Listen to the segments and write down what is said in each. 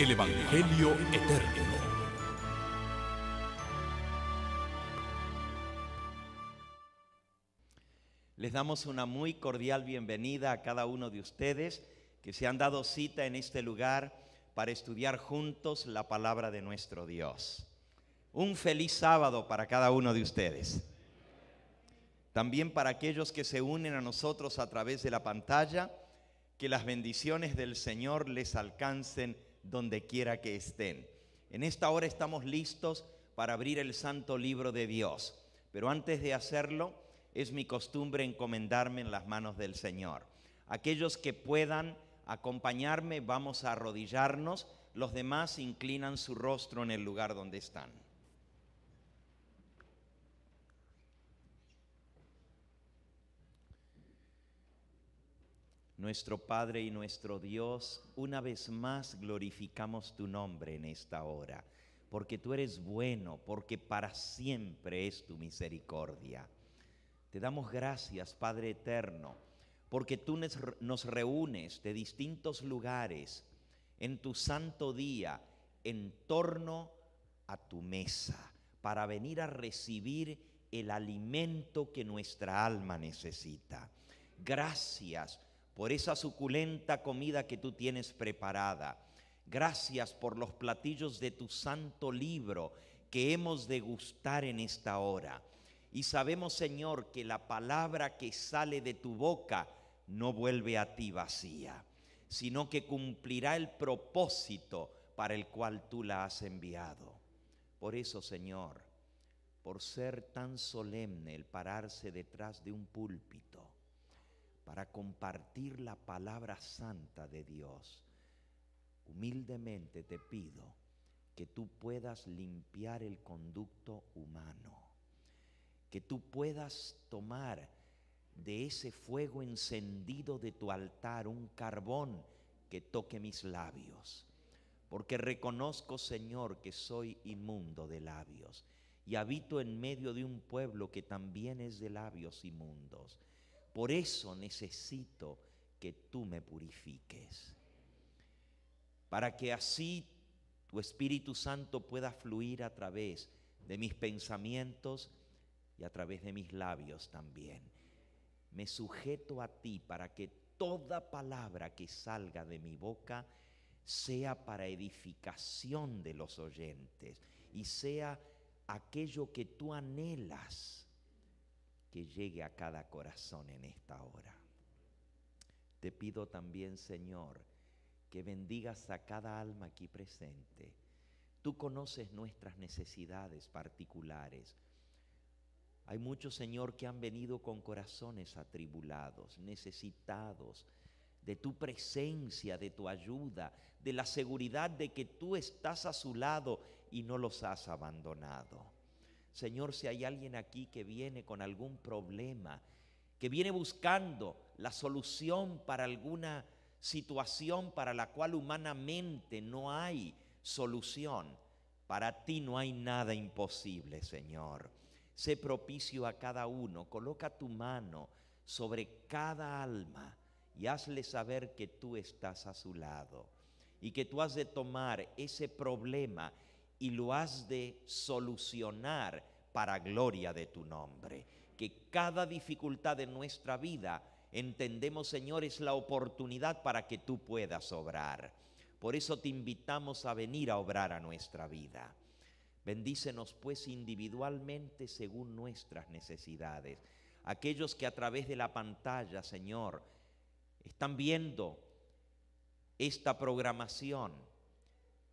el Evangelio Eterno. Les damos una muy cordial bienvenida a cada uno de ustedes que se han dado cita en este lugar para estudiar juntos la palabra de nuestro Dios. Un feliz sábado para cada uno de ustedes. También para aquellos que se unen a nosotros a través de la pantalla, que las bendiciones del Señor les alcancen donde quiera que estén. En esta hora estamos listos para abrir el santo libro de Dios, pero antes de hacerlo es mi costumbre encomendarme en las manos del Señor. Aquellos que puedan acompañarme vamos a arrodillarnos, los demás inclinan su rostro en el lugar donde están. Nuestro Padre y nuestro Dios, una vez más glorificamos tu nombre en esta hora, porque tú eres bueno, porque para siempre es tu misericordia. Te damos gracias, Padre eterno, porque tú nos reúnes de distintos lugares en tu santo día en torno a tu mesa para venir a recibir el alimento que nuestra alma necesita. Gracias por esa suculenta comida que tú tienes preparada. Gracias por los platillos de tu santo libro que hemos de gustar en esta hora. Y sabemos, Señor, que la palabra que sale de tu boca no vuelve a ti vacía, sino que cumplirá el propósito para el cual tú la has enviado. Por eso, Señor, por ser tan solemne el pararse detrás de un púlpito, para compartir la palabra santa de Dios. Humildemente te pido que tú puedas limpiar el conducto humano, que tú puedas tomar de ese fuego encendido de tu altar un carbón que toque mis labios, porque reconozco, Señor, que soy inmundo de labios y habito en medio de un pueblo que también es de labios inmundos. Por eso necesito que tú me purifiques, para que así tu Espíritu Santo pueda fluir a través de mis pensamientos y a través de mis labios también. Me sujeto a ti para que toda palabra que salga de mi boca sea para edificación de los oyentes y sea aquello que tú anhelas que llegue a cada corazón en esta hora. Te pido también, Señor, que bendigas a cada alma aquí presente. Tú conoces nuestras necesidades particulares. Hay muchos, Señor, que han venido con corazones atribulados, necesitados de tu presencia, de tu ayuda, de la seguridad de que tú estás a su lado y no los has abandonado. Señor, si hay alguien aquí que viene con algún problema, que viene buscando la solución para alguna situación para la cual humanamente no hay solución, para ti no hay nada imposible, Señor. Sé propicio a cada uno, coloca tu mano sobre cada alma y hazle saber que tú estás a su lado y que tú has de tomar ese problema y lo has de solucionar para gloria de tu nombre. Que cada dificultad de nuestra vida entendemos, Señor, es la oportunidad para que tú puedas obrar. Por eso te invitamos a venir a obrar a nuestra vida. Bendícenos pues individualmente según nuestras necesidades. Aquellos que a través de la pantalla, Señor, están viendo esta programación,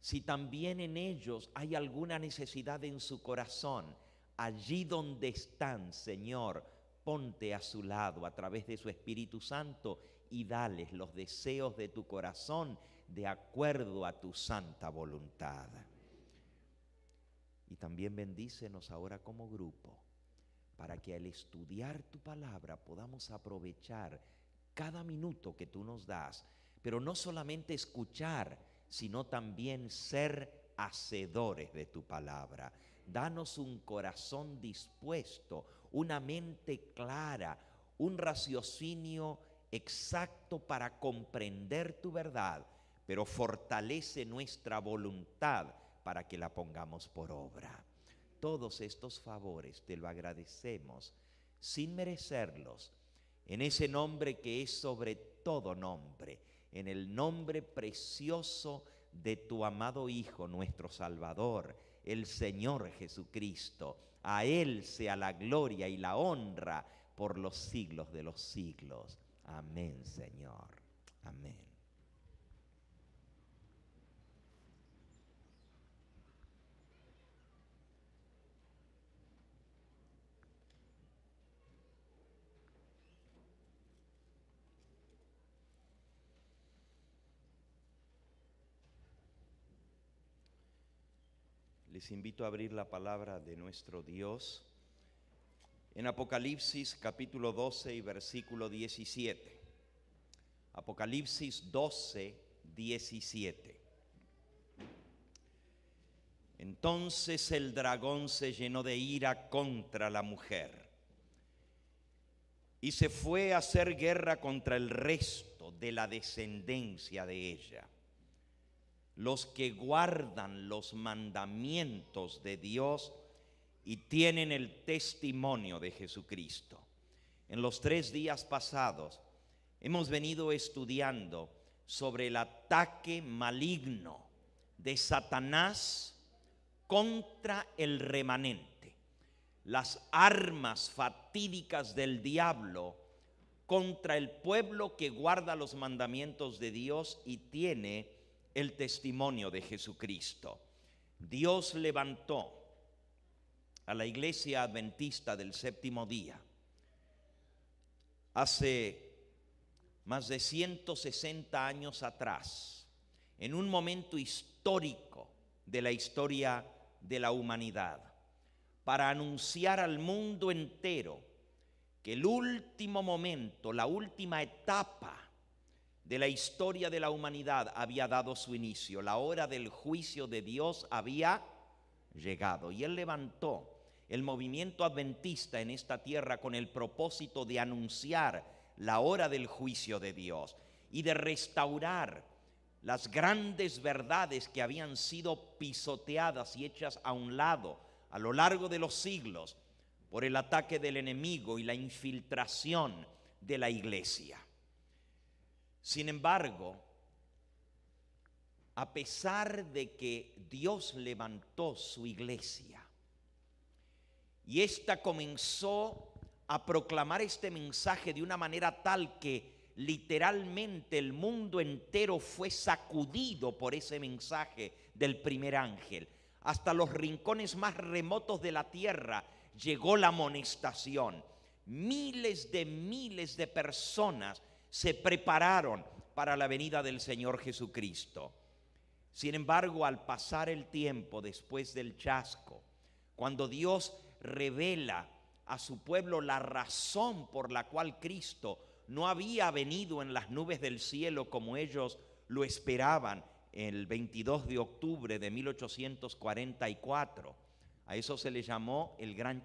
si también en ellos hay alguna necesidad en su corazón, allí donde están, Señor, ponte a su lado a través de su Espíritu Santo y dales los deseos de tu corazón de acuerdo a tu santa voluntad. Y también bendícenos ahora como grupo, para que al estudiar tu palabra podamos aprovechar cada minuto que tú nos das, pero no solamente escuchar, sino también ser hacedores de tu palabra. Danos un corazón dispuesto, una mente clara, un raciocinio exacto para comprender tu verdad, pero fortalece nuestra voluntad para que la pongamos por obra. Todos estos favores te lo agradecemos sin merecerlos, en ese nombre que es sobre todo nombre en el nombre precioso de tu amado Hijo, nuestro Salvador, el Señor Jesucristo. A Él sea la gloria y la honra por los siglos de los siglos. Amén, Señor. Amén. Les invito a abrir la palabra de nuestro Dios en Apocalipsis capítulo 12 y versículo 17. Apocalipsis 12, 17. Entonces el dragón se llenó de ira contra la mujer y se fue a hacer guerra contra el resto de la descendencia de ella los que guardan los mandamientos de Dios y tienen el testimonio de Jesucristo. En los tres días pasados hemos venido estudiando sobre el ataque maligno de Satanás contra el remanente, las armas fatídicas del diablo contra el pueblo que guarda los mandamientos de Dios y tiene el testimonio de Jesucristo. Dios levantó a la iglesia adventista del séptimo día hace más de 160 años atrás, en un momento histórico de la historia de la humanidad, para anunciar al mundo entero que el último momento, la última etapa de la historia de la humanidad había dado su inicio, la hora del juicio de Dios había llegado y él levantó el movimiento adventista en esta tierra con el propósito de anunciar la hora del juicio de Dios y de restaurar las grandes verdades que habían sido pisoteadas y hechas a un lado a lo largo de los siglos por el ataque del enemigo y la infiltración de la iglesia. Sin embargo, a pesar de que Dios levantó su iglesia y ésta comenzó a proclamar este mensaje de una manera tal que literalmente el mundo entero fue sacudido por ese mensaje del primer ángel. Hasta los rincones más remotos de la tierra llegó la amonestación. Miles de miles de personas se prepararon para la venida del Señor Jesucristo. Sin embargo, al pasar el tiempo después del chasco, cuando Dios revela a su pueblo la razón por la cual Cristo no había venido en las nubes del cielo como ellos lo esperaban el 22 de octubre de 1844, a eso se le llamó el gran